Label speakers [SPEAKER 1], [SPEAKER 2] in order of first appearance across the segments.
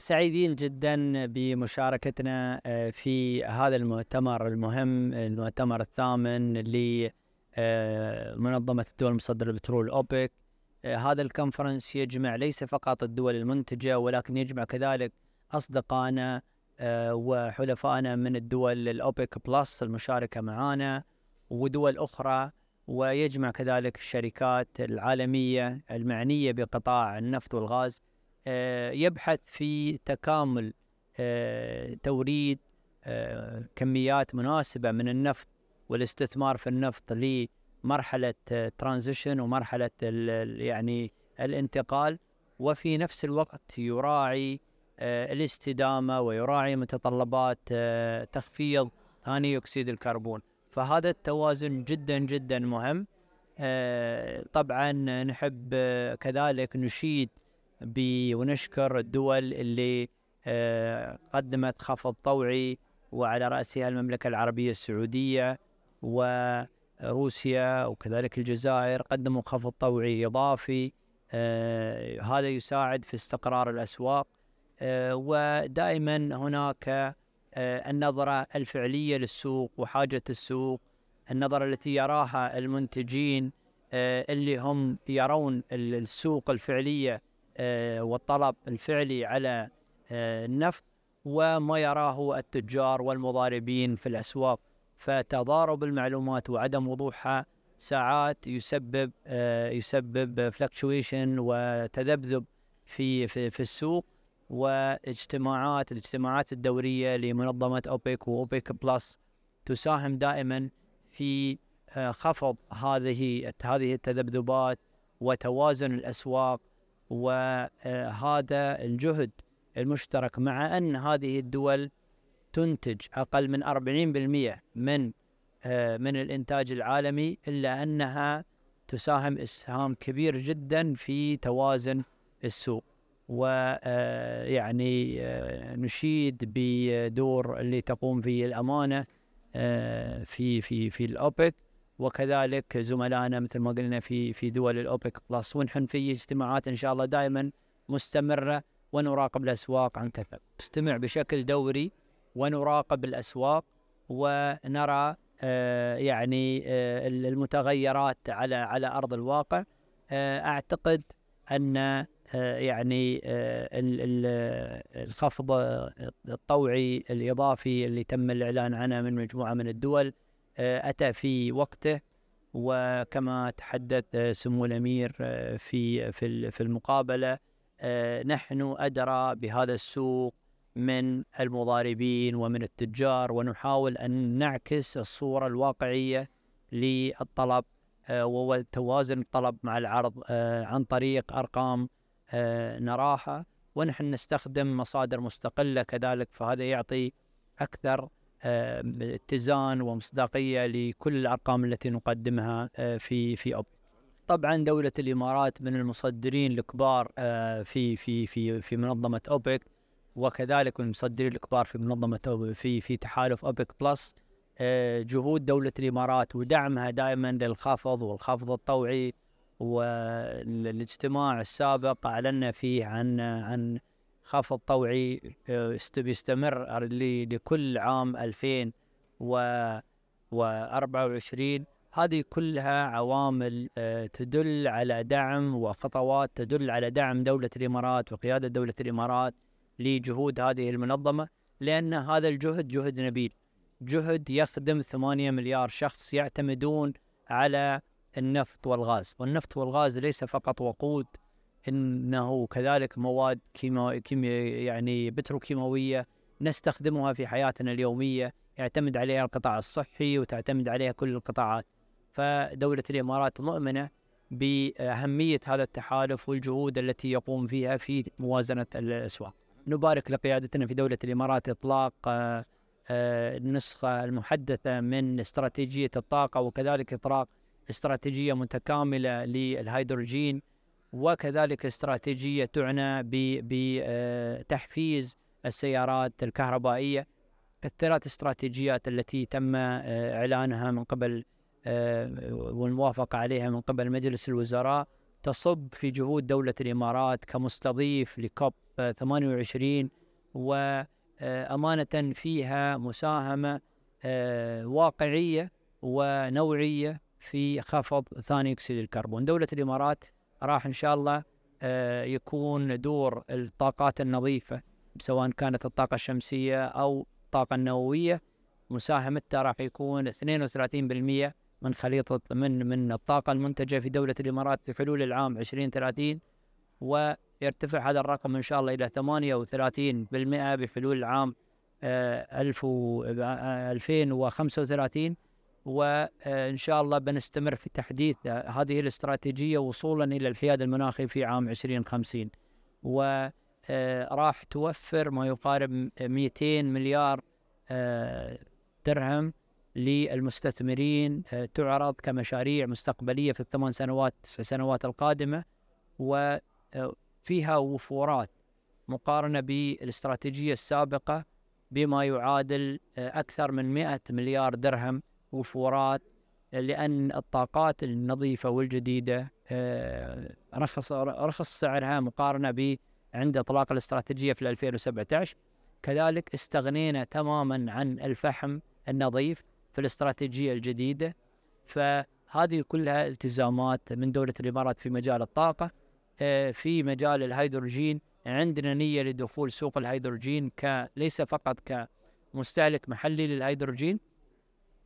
[SPEAKER 1] سعيدين جدا بمشاركتنا آه، في هذا المؤتمر المهم المؤتمر الثامن لمنظمة آه، الدول المصدرة للبترول أوبك آه، هذا الكونفرنس يجمع ليس فقط الدول المنتجة ولكن يجمع كذلك أصدقائنا وحلفائنا من الدول الأوبك بلس المشاركة معنا ودول أخرى ويجمع كذلك الشركات العالمية المعنية بقطاع النفط والغاز آه، يبحث في تكامل آه، توريد آه، كميات مناسبة من النفط والاستثمار في النفط لمرحلة ترانزيشن ومرحلة يعني الانتقال وفي نفس الوقت يراعي الاستدامة ويراعي متطلبات تخفيض ثاني أكسيد الكربون فهذا التوازن جدا جدا مهم طبعا نحب كذلك نشيد ونشكر الدول اللي آه، قدمت خفض طوعي وعلى رأسها المملكة العربية السعودية وروسيا وكذلك الجزائر قدموا خفض طوعي إضافي آه، هذا يساعد في استقرار الأسواق آه، ودائما هناك النظرة الفعلية للسوق وحاجة السوق النظرة التي يراها المنتجين اللي هم يرون السوق الفعلية آه، والطلب الفعلي على آه، النفط وما يراه التجار والمضاربين في الأسواق فتضارب المعلومات وعدم وضوحها ساعات يسبب آه، يسبب فلكتويشن وتذبذب في في في السوق واجتماعات الاجتماعات الدوريه لمنظمه اوبيك واوبك بلس تساهم دائما في خفض هذه هذه التذبذبات وتوازن الاسواق وهذا الجهد المشترك مع أن هذه الدول تنتج أقل من 40% من آه، من الإنتاج العالمي إلا أنها تساهم إسهام كبير جدا في توازن السوق ويعني آه، آه، نشيد بدور اللي تقوم فيه الأمانة في في في الأوبك وكذلك زملائنا مثل ما قلنا في في دول الاوبك بلس ونحن في اجتماعات ان شاء الله دائما مستمره ونراقب الاسواق عن كثب، نستمع بشكل دوري ونراقب الاسواق ونرى آه يعني آه المتغيرات على على ارض الواقع آه اعتقد ان آه، يعني آه، الخفض الطوعي الاضافي اللي تم الاعلان عنه من مجموعه من الدول آه، أتى في وقته وكما تحدث آه، سمو الأمير آه، في في المقابلة نحن أدرى بهذا السوق من المضاربين ومن التجار ونحاول أن نعكس الصورة الواقعية للطلب وتوازن الطلب مع العرض عن طريق أرقام نراها ونحن نستخدم مصادر مستقلة كذلك فهذا يعطي أكثر اتزان ومصداقيه لكل الارقام التي نقدمها آه، في في أوبك. طبعا دولة الامارات من المصدرين الكبار آه، في في في في منظمة اوبك وكذلك من المصدرين الكبار في منظمة في في تحالف اوبك بلس آه، جهود دولة الامارات ودعمها دائما للخفض والخفض الطوعي والاجتماع السابق اعلنا فيه عن عن خفض طوعي آه، بيستمر لكل عام 2024 هذه كلها عوامل آه، تدل على دعم وخطوات تدل على دعم دولة الإمارات وقيادة دولة الإمارات لجهود هذه المنظمة لأن هذا الجهد جهد نبيل جهد يخدم 8 مليار شخص يعتمدون على النفط والغاز والنفط والغاز ليس فقط وقود انه كذلك مواد كيمو... كيمي... يعني بتروكيماويه نستخدمها في حياتنا اليوميه يعتمد عليها القطاع الصحي وتعتمد عليها كل القطاعات فدوله الامارات مؤمنه باهميه هذا التحالف والجهود التي يقوم فيها في موازنه الاسواق. نبارك لقيادتنا في دوله الامارات اطلاق آه، آه، النسخه المحدثه من استراتيجيه الطاقه وكذلك اطلاق استراتيجيه متكامله للهيدروجين وكذلك استراتيجية تعنى بتحفيز آه، السيارات الكهربائية الثلاث استراتيجيات التي تم آه، إعلانها من قبل آه، والموافقة عليها من قبل مجلس الوزراء تصب في جهود دولة الإمارات كمستضيف لكوب 28 وأمانة فيها مساهمة واقعية ونوعية في خفض ثاني أكسيد الكربون دولة الإمارات راح ان شاء الله آه، يكون دور الطاقات النظيفه سواء كانت الطاقه الشمسيه او الطاقه النوويه مساهمتها راح يكون 32% من خليطه من من الطاقه المنتجه في دوله الامارات في حلول العام 2030 ويرتفع هذا الرقم ان شاء الله الى 38% بحلول العام 2035 آه، وان شاء الله بنستمر في تحديث هذه الاستراتيجيه وصولا الى الحياد المناخي في عام 2050 وراح توفر ما يقارب 200 مليار آه، درهم للمستثمرين آه، تعرض كمشاريع مستقبليه في الثمان سنوات تسع سنوات القادمه وفيها آه، وفورات مقارنه بالاستراتيجيه السابقه بما يعادل اكثر من 100 مليار درهم وفورات لأن الطاقات النظيفة والجديدة آه، رخص رخص سعرها مقارنة ب عند إطلاق الاستراتيجية في 2017 كذلك استغنينا تماما عن الفحم النظيف في الاستراتيجية الجديدة فهذه كلها التزامات من دولة الإمارات في مجال الطاقة آه، في مجال الهيدروجين عندنا نية لدخول سوق الهيدروجين ليس فقط كمستهلك محلي للهيدروجين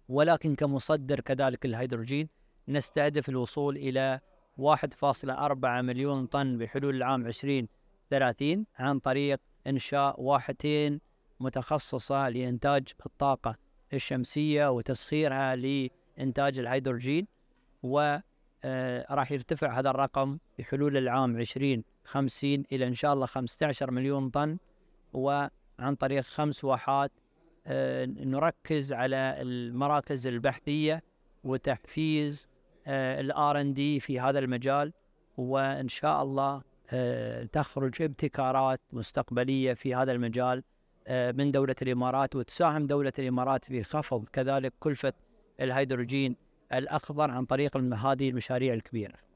[SPEAKER 1] ولكن كمصدر كذلك الهيدروجين نستهدف الوصول إلى 1.4 مليون طن بحلول العام 2030 عن طريق إنشاء واحتين متخصصة لإنتاج الطاقة الشمسية وتسخيرها لإنتاج الهيدروجين و آه، راح يرتفع هذا الرقم بحلول العام 2050 إلى إن شاء الله 15 مليون طن وعن طريق خمس واحات آه، نركز على المراكز البحثيه وتحفيز آه، الار ان دي في هذا المجال وان شاء الله آه، تخرج ابتكارات مستقبليه في هذا المجال من دوله الامارات وتساهم دوله الامارات في خفض كذلك كلفه الهيدروجين الاخضر عن طريق هذه المشاريع الكبيره.